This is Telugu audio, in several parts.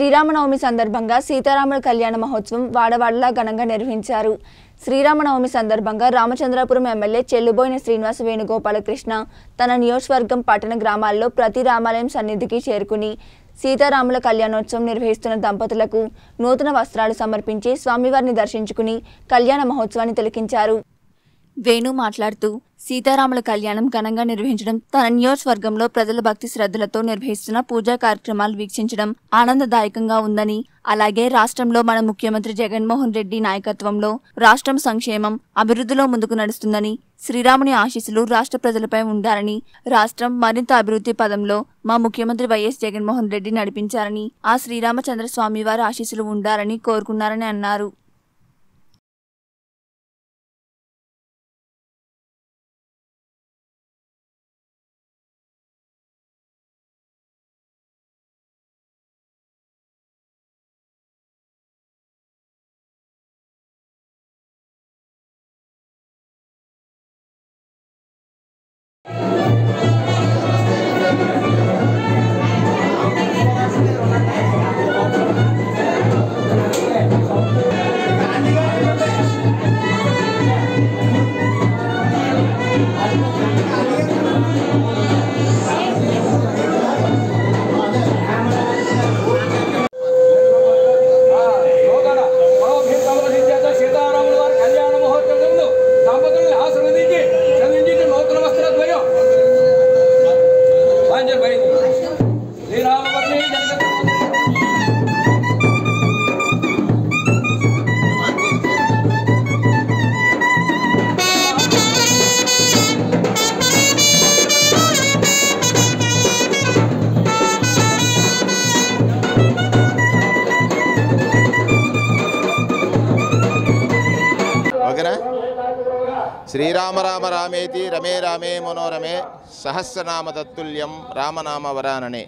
శ్రీరామనవమి సందర్భంగా సీతారాముల కళ్యాణ మహోత్సవం వాడవాడలా ఘనంగా నిర్వహించారు శ్రీరామనవమి సందర్భంగా రామచంద్రాపురం ఎమ్మెల్యే చెల్లుబోయిన శ్రీనివాస వేణుగోపాలకృష్ణ తన నియోజకవర్గం పట్టణ గ్రామాల్లో ప్రతి రామాలయం సన్నిధికి చేరుకుని సీతారాముల కళ్యాణోత్సవం నిర్వహిస్తున్న దంపతులకు నూతన వస్త్రాలు సమర్పించి స్వామివారిని దర్శించుకుని కళ్యాణ మహోత్సవాన్ని తిలకించారు వేణు మాట్లాడుతూ సీతారాముల కళ్యాణం ఘనంగా నిర్వహించడం తన నియోజకవర్గంలో ప్రజల భక్తి శ్రద్ధలతో నిర్వహిస్తున్న పూజా కార్యక్రమాలు వీక్షించడం ఆనందదాయకంగా ఉందని అలాగే రాష్ట్రంలో మన ముఖ్యమంత్రి జగన్మోహన్ రెడ్డి నాయకత్వంలో రాష్ట్రం సంక్షేమం అభివృద్ధిలో ముందుకు నడుస్తుందని శ్రీరాముని ఆశీస్సులు రాష్ట్ర ప్రజలపై ఉండాలని రాష్ట్రం మరింత అభివృద్ధి పదంలో మా ముఖ్యమంత్రి వైఎస్ జగన్మోహన్ రెడ్డి నడిపించారని ఆ శ్రీరామచంద్ర స్వామివారి ఆశీస్సులు ఉండాలని కోరుకున్నారని అన్నారు శ్రీరామ రామ రామేతి రమే రామే మనోరమే సహస్రనామ తత్తుల్యం రామనామ వరాననే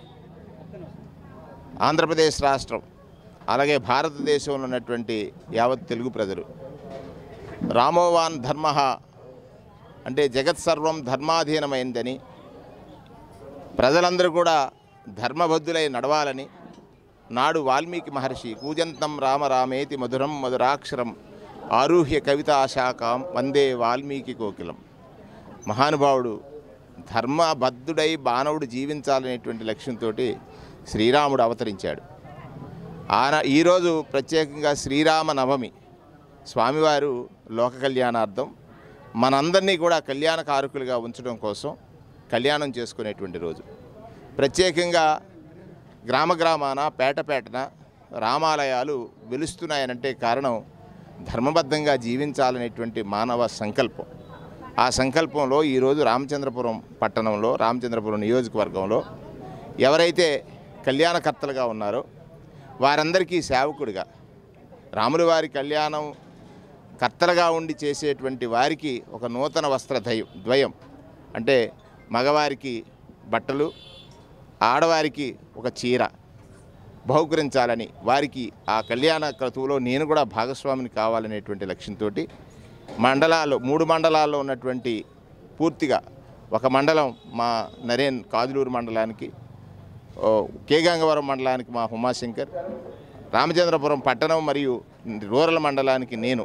ఆంధ్రప్రదేశ్ రాష్ట్రం అలాగే భారతదేశంలో ఉన్నటువంటి యావత్ తెలుగు ప్రజలు రామోవాన్ ధర్మ అంటే జగత్ సర్వం ధర్మాధీనమైందని ప్రజలందరూ కూడా ధర్మబద్ధులై నడవాలని నాడు వాల్మీకి మహర్షి కూజంతం రామ రామేతి మధురం మధురాక్షరం ఆరుహ్య కవితా శాఖం వందే వాల్మీకి కోకిలం మహానుభావుడు ధర్మబద్ధుడై బాణవుడు జీవించాలనేటువంటి లక్ష్యంతో శ్రీరాముడు అవతరించాడు ఆన ఈరోజు ప్రత్యేకంగా శ్రీరామ నవమి స్వామివారు లోక కళ్యాణార్థం మనందరినీ కూడా కళ్యాణకారకులుగా ఉంచడం కోసం కళ్యాణం చేసుకునేటువంటి రోజు ప్రత్యేకంగా గ్రామ గ్రామాన పేటపేటన రామాలయాలు వెలుస్తున్నాయనంటే కారణం ధర్మబద్ధంగా జీవించాలనేటువంటి మానవ సంకల్పం ఆ సంకల్పంలో ఈరోజు రామచంద్రపురం పట్టణంలో రామచంద్రపురం నియోజకవర్గంలో ఎవరైతే కళ్యాణకర్తలుగా ఉన్నారో వారందరికీ సేవకుడిగా రాముల వారి కళ్యాణం కర్తలుగా ఉండి చేసేటువంటి వారికి ఒక నూతన వస్త్ర ద్వయం ద్వయం అంటే మగవారికి బట్టలు ఆడవారికి ఒక చీర బహుకరించాలని వారికి ఆ కళ్యాణ క్రతువులో నేను కూడా భాగస్వామిని కావాలనేటువంటి లక్ష్యంతో మండలాలు మూడు మండలాల్లో ఉన్నటువంటి పూర్తిగా ఒక మండలం మా నరేన్ కాదులూరు మండలానికి కే గంగవరం మండలానికి మా ఉమాశంకర్ రామచంద్రపురం పట్టణం మరియు రూరల్ మండలానికి నేను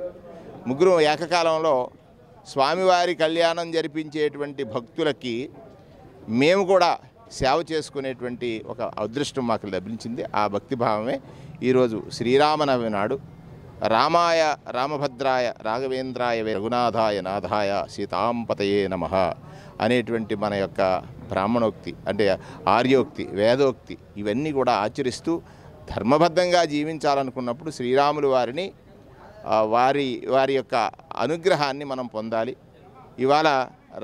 ముగ్గురు ఏకకాలంలో స్వామివారి కళ్యాణం జరిపించేటువంటి భక్తులకి మేము కూడా సేవ చేసుకునేటువంటి ఒక అదృష్టం మాకు లభించింది ఆ భక్తిభావమే ఈరోజు శ్రీరామనవమి నాడు రామాయ రామభద్రాయ రాఘవేంద్రాయ రఘునాథాయ నాథాయ సీతాంపతయే నమ అనేటువంటి మన యొక్క బ్రాహ్మణోక్తి అంటే ఆర్యోక్తి వేదోక్తి ఇవన్నీ కూడా ఆచరిస్తూ ధర్మబద్ధంగా జీవించాలనుకున్నప్పుడు శ్రీరాములు వారిని వారి వారి యొక్క అనుగ్రహాన్ని మనం పొందాలి ఇవాళ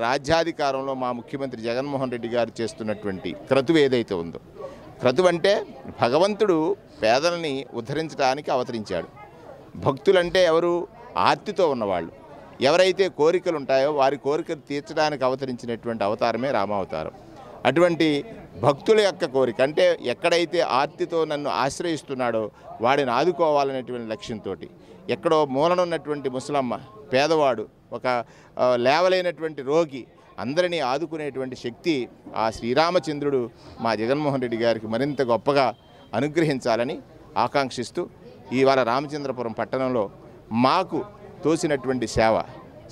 రాజ్యాధికారంలో మా ముఖ్యమంత్రి జగన్మోహన్ రెడ్డి గారు చేస్తున్నటువంటి క్రతువు ఏదైతే ఉందో క్రతువు అంటే భగవంతుడు పేదలని ఉద్ధరించడానికి అవతరించాడు భక్తులంటే ఎవరు ఆర్తితో ఉన్నవాళ్ళు ఎవరైతే కోరికలు ఉంటాయో వారి కోరికలు తీర్చడానికి అవతరించినటువంటి అవతారమే రామావతారం అటువంటి భక్తుల యొక్క కోరిక అంటే ఎక్కడైతే ఆర్తితో నన్ను ఆశ్రయిస్తున్నాడో వాడిని ఆదుకోవాలనేటువంటి లక్ష్యంతో ఎక్కడో మూలనున్నటువంటి ముసలమ్మ పేదవాడు ఒక లేవలైనటువంటి రోగి అందరినీ ఆదుకునేటువంటి శక్తి ఆ శ్రీరామచంద్రుడు మా జగన్మోహన్ రెడ్డి గారికి మరింత గొప్పగా అనుగ్రహించాలని ఆకాంక్షిస్తూ ఇవాళ రామచంద్రపురం పట్టణంలో మాకు తోసినటువంటి సేవ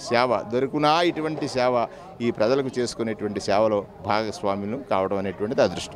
సేవ దొరుకునా ఇటువంటి సేవ ఈ ప్రజలకు చేసుకునేటువంటి సేవలో భాగస్వామ్యులు కావడం అనేటువంటిది అదృష్టం